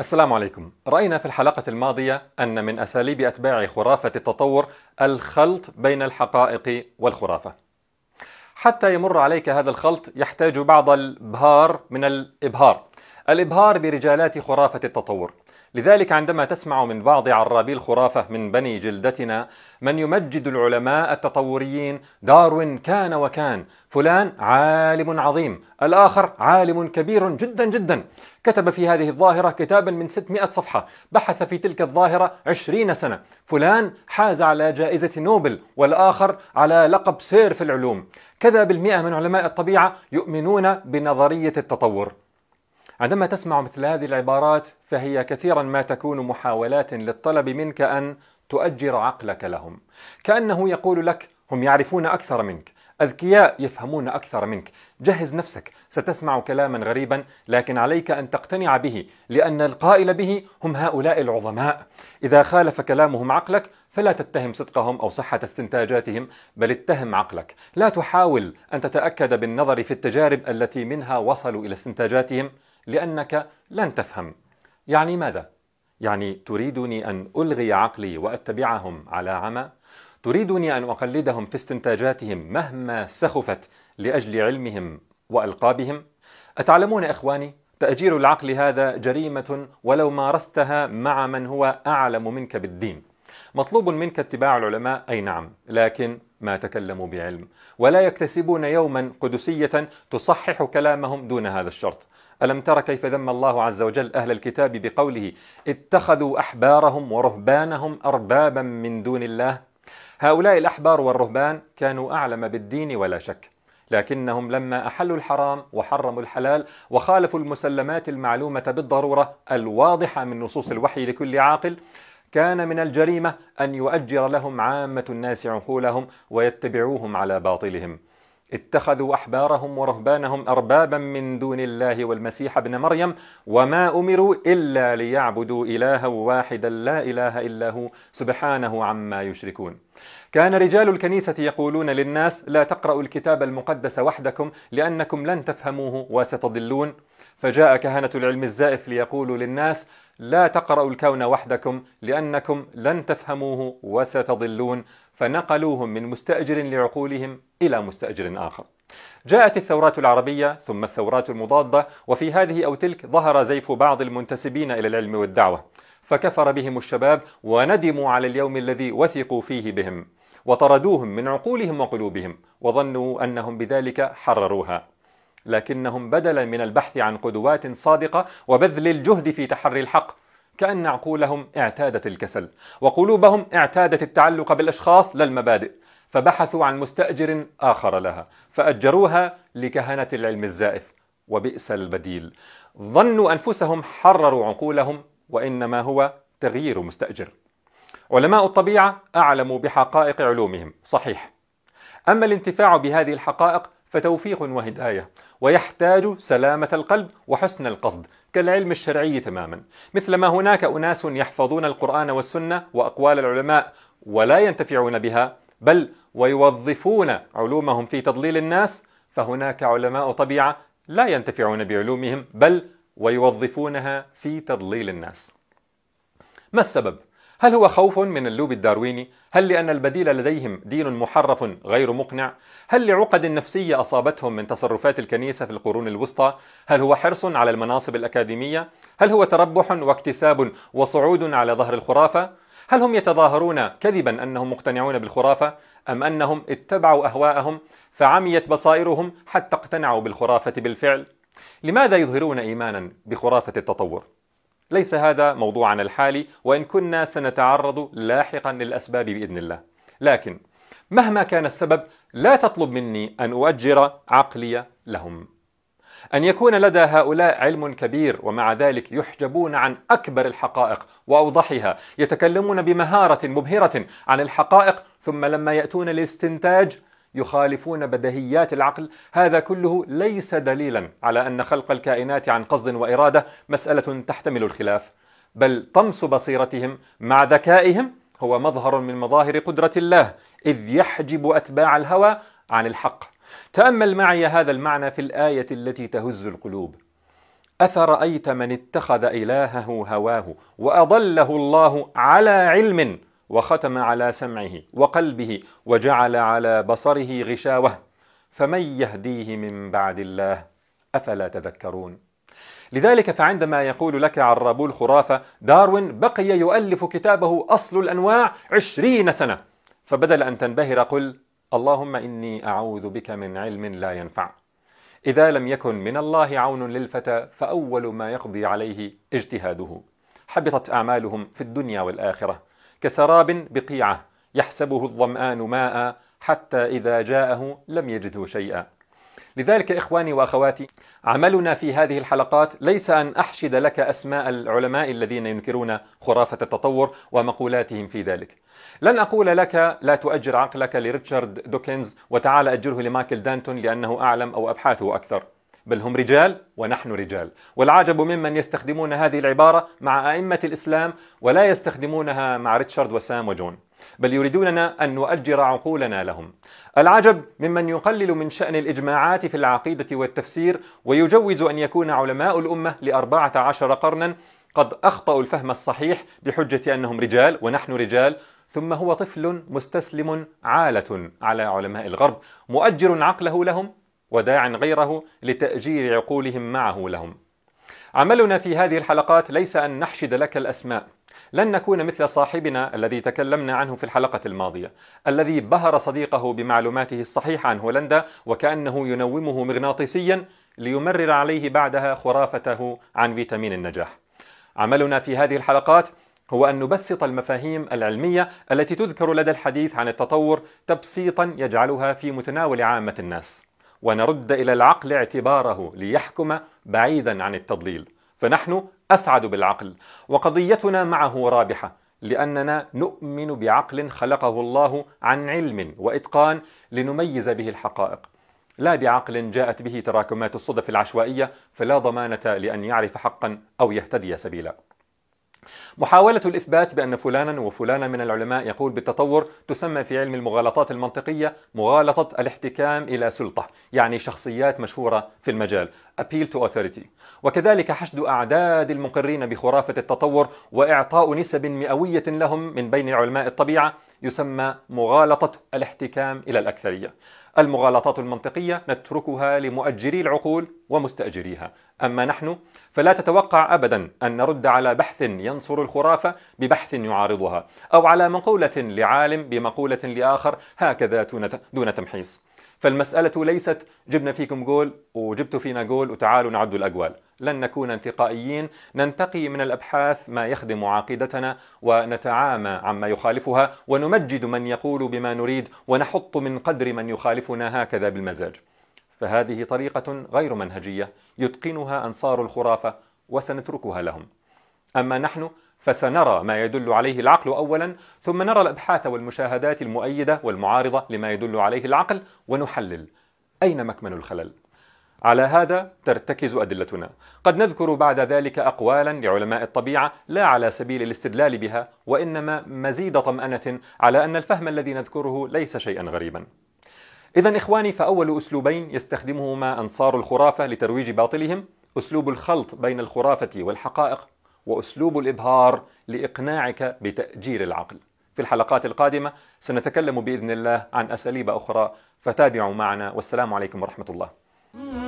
السلام عليكم. رأينا في الحلقة الماضية أن من أساليب أتباع خرافة التطور الخلط بين الحقائق والخرافة. حتى يمر عليك هذا الخلط يحتاج بعض البهار من الإبهار. الإبهار برجالات خرافة التطور. لذلك عندما تسمع من بعض عرابي الخرافة من بني جلدتنا من يمجد العلماء التطوريين داروين كان وكان فلان عالم عظيم الآخر عالم كبير جدا جدا كتب في هذه الظاهرة كتابا من 600 صفحة بحث في تلك الظاهرة 20 سنة فلان حاز على جائزة نوبل والآخر على لقب سير في العلوم كذا بالمئة من علماء الطبيعة يؤمنون بنظرية التطور عندما تسمع مثل هذه العبارات فهي كثيرا ما تكون محاولات للطلب منك ان تؤجر عقلك لهم كانه يقول لك هم يعرفون اكثر منك اذكياء يفهمون اكثر منك جهز نفسك ستسمع كلاما غريبا لكن عليك ان تقتنع به لان القائل به هم هؤلاء العظماء اذا خالف كلامهم عقلك فلا تتهم صدقهم او صحه استنتاجاتهم بل اتهم عقلك لا تحاول ان تتاكد بالنظر في التجارب التي منها وصلوا الى استنتاجاتهم لأنك لن تفهم يعني ماذا؟ يعني تريدني أن ألغي عقلي وأتبعهم على عمى؟ تريدني أن أقلدهم في استنتاجاتهم مهما سخفت لأجل علمهم وألقابهم؟ أتعلمون إخواني؟ تأجير العقل هذا جريمة ولو مارستها مع من هو أعلم منك بالدين مطلوب منك اتباع العلماء أي نعم لكن ما تكلموا بعلم ولا يكتسبون يوما قدسية تصحح كلامهم دون هذا الشرط ألم تر كيف ذم الله عز وجل أهل الكتاب بقوله اتخذوا أحبارهم ورهبانهم أربابا من دون الله هؤلاء الأحبار والرهبان كانوا أعلم بالدين ولا شك لكنهم لما أحلوا الحرام وحرموا الحلال وخالفوا المسلمات المعلومة بالضرورة الواضحة من نصوص الوحي لكل عاقل كان من الجريمة أن يؤجر لهم عامة الناس عقولهم ويتبعوهم على باطلهم اتخذوا احبارهم ورهبانهم اربابا من دون الله والمسيح ابن مريم وما امروا الا ليعبدوا الها واحدا لا اله الا هو سبحانه عما يشركون. كان رجال الكنيسه يقولون للناس لا تقرأوا الكتاب المقدس وحدكم لانكم لن تفهموه وستضلون فجاء كهنة العلم الزائف ليقولوا للناس لا تقرأوا الكون وحدكم لأنكم لن تفهموه وستضلون فنقلوهم من مستأجر لعقولهم إلى مستأجر آخر جاءت الثورات العربية ثم الثورات المضادة وفي هذه أو تلك ظهر زيف بعض المنتسبين إلى العلم والدعوة فكفر بهم الشباب وندموا على اليوم الذي وثقوا فيه بهم وطردوهم من عقولهم وقلوبهم وظنوا أنهم بذلك حرروها لكنهم بدلا من البحث عن قدوات صادقة وبذل الجهد في تحري الحق كأن عقولهم اعتادت الكسل وقلوبهم اعتادت التعلق بالأشخاص لا المبادئ فبحثوا عن مستأجر آخر لها فأجروها لكهنة العلم الزائف وبئس البديل ظنوا أنفسهم حرروا عقولهم وإنما هو تغيير مستأجر علماء الطبيعة أعلموا بحقائق علومهم صحيح أما الانتفاع بهذه الحقائق فتوفيق وهداية ويحتاج سلامة القلب وحسن القصد كالعلم الشرعي تماما مثلما هناك أناس يحفظون القرآن والسنة وأقوال العلماء ولا ينتفعون بها بل ويوظفون علومهم في تضليل الناس فهناك علماء طبيعة لا ينتفعون بعلومهم بل ويوظفونها في تضليل الناس ما السبب؟ هل هو خوف من اللوب الدارويني؟ هل لأن البديل لديهم دين محرف غير مقنع؟ هل لعقد نفسية أصابتهم من تصرفات الكنيسة في القرون الوسطى؟ هل هو حرص على المناصب الأكاديمية؟ هل هو تربح واكتساب وصعود على ظهر الخرافة؟ هل هم يتظاهرون كذبا أنهم مقتنعون بالخرافة؟ أم أنهم اتبعوا أهواءهم فعميت بصائرهم حتى اقتنعوا بالخرافة بالفعل؟ لماذا يظهرون إيمانا بخرافة التطور؟ ليس هذا موضوعنا الحالي وإن كنا سنتعرض لاحقا للأسباب بإذن الله لكن مهما كان السبب لا تطلب مني أن أؤجر عقلي لهم أن يكون لدى هؤلاء علم كبير ومع ذلك يحجبون عن أكبر الحقائق وأوضحها يتكلمون بمهارة مبهرة عن الحقائق ثم لما يأتون لاستنتاج يخالفون بدهيات العقل هذا كله ليس دليلا على ان خلق الكائنات عن قصد واراده مساله تحتمل الخلاف بل طمس بصيرتهم مع ذكائهم هو مظهر من مظاهر قدره الله اذ يحجب اتباع الهوى عن الحق تامل معي هذا المعنى في الايه التي تهز القلوب افرايت من اتخذ الهه هواه واضله الله على علم وختم على سمعه وقلبه وجعل على بصره غشاوه فمن يهديه من بعد الله افلا تذكرون لذلك فعندما يقول لك عرابو الخرافة داروين بقي يؤلف كتابه أصل الأنواع عشرين سنة فبدل أن تنبهر قل اللهم إني أعوذ بك من علم لا ينفع إذا لم يكن من الله عون للفتى فأول ما يقضي عليه اجتهاده حبطت أعمالهم في الدنيا والآخرة كسراب بقيعة يحسبه الظمآن ماء حتى إذا جاءه لم يجده شيئا لذلك إخواني وأخواتي عملنا في هذه الحلقات ليس أن أحشد لك أسماء العلماء الذين ينكرون خرافة التطور ومقولاتهم في ذلك لن أقول لك لا تؤجر عقلك لريتشارد دوكنز وتعال أجره لمايكل دانتون لأنه أعلم أو أبحاثه أكثر بل هم رجال ونحن رجال والعجب ممن يستخدمون هذه العبارة مع أئمة الإسلام ولا يستخدمونها مع ريتشارد وسام وجون بل يريدوننا أن نؤجر عقولنا لهم العجب ممن يقلل من شأن الإجماعات في العقيدة والتفسير ويجوز أن يكون علماء الأمة لأربعة عشر قرنا قد أخطأوا الفهم الصحيح بحجة أنهم رجال ونحن رجال ثم هو طفل مستسلم عالة على علماء الغرب مؤجر عقله لهم وداع غيره لتأجير عقولهم معه لهم. عملنا في هذه الحلقات ليس أن نحشد لك الأسماء، لن نكون مثل صاحبنا الذي تكلمنا عنه في الحلقة الماضية، الذي بهر صديقه بمعلوماته الصحيحة عن هولندا وكأنه ينومه مغناطيسيا ليمرر عليه بعدها خرافته عن فيتامين النجاح. عملنا في هذه الحلقات هو أن نبسط المفاهيم العلمية التي تذكر لدى الحديث عن التطور تبسيطا يجعلها في متناول عامة الناس. ونرد إلى العقل اعتباره ليحكم بعيدا عن التضليل فنحن أسعد بالعقل وقضيتنا معه رابحة لأننا نؤمن بعقل خلقه الله عن علم وإتقان لنميز به الحقائق لا بعقل جاءت به تراكمات الصدف العشوائية فلا ضمانة لأن يعرف حقا أو يهتدي سبيلا محاولة الإثبات بأن فلانا وفلانا من العلماء يقول بالتطور تسمى في علم المغالطات المنطقية مغالطة الاحتكام إلى سلطة يعني شخصيات مشهورة في المجال appeal to authority وكذلك حشد أعداد المقرين بخرافة التطور وإعطاء نسب مئوية لهم من بين علماء الطبيعة يسمى مغالطة الاحتكام إلى الأكثرية المغالطات المنطقية نتركها لمؤجري العقول ومستأجريها أما نحن فلا تتوقع أبدا أن نرد على بحث ينصر الخرافة ببحث يعارضها أو على مقولة لعالم بمقولة لآخر هكذا دون تمحيص فالمسألة ليست جبنا فيكم جول وجبتوا فينا جول وتعالوا نعد الأجوال لن نكون انتقائيين ننتقي من الأبحاث ما يخدم عقيدتنا ونتعامى عما يخالفها ونمجد من يقول بما نريد ونحط من قدر من يخالفنا هكذا بالمزاج فهذه طريقة غير منهجية يتقنها أنصار الخرافة وسنتركها لهم أما نحن فسنرى ما يدل عليه العقل اولا ثم نرى الابحاث والمشاهدات المؤيده والمعارضه لما يدل عليه العقل ونحلل اين مكمن الخلل على هذا ترتكز ادلتنا قد نذكر بعد ذلك اقوالا لعلماء الطبيعه لا على سبيل الاستدلال بها وانما مزيد طمانه على ان الفهم الذي نذكره ليس شيئا غريبا اذا اخواني فاول اسلوبين يستخدمهما انصار الخرافه لترويج باطلهم اسلوب الخلط بين الخرافه والحقائق وأسلوب الإبهار لإقناعك بتاجير العقل في الحلقات القادمة سنتكلم بإذن الله عن أساليب أخرى فتابعوا معنا والسلام عليكم ورحمة الله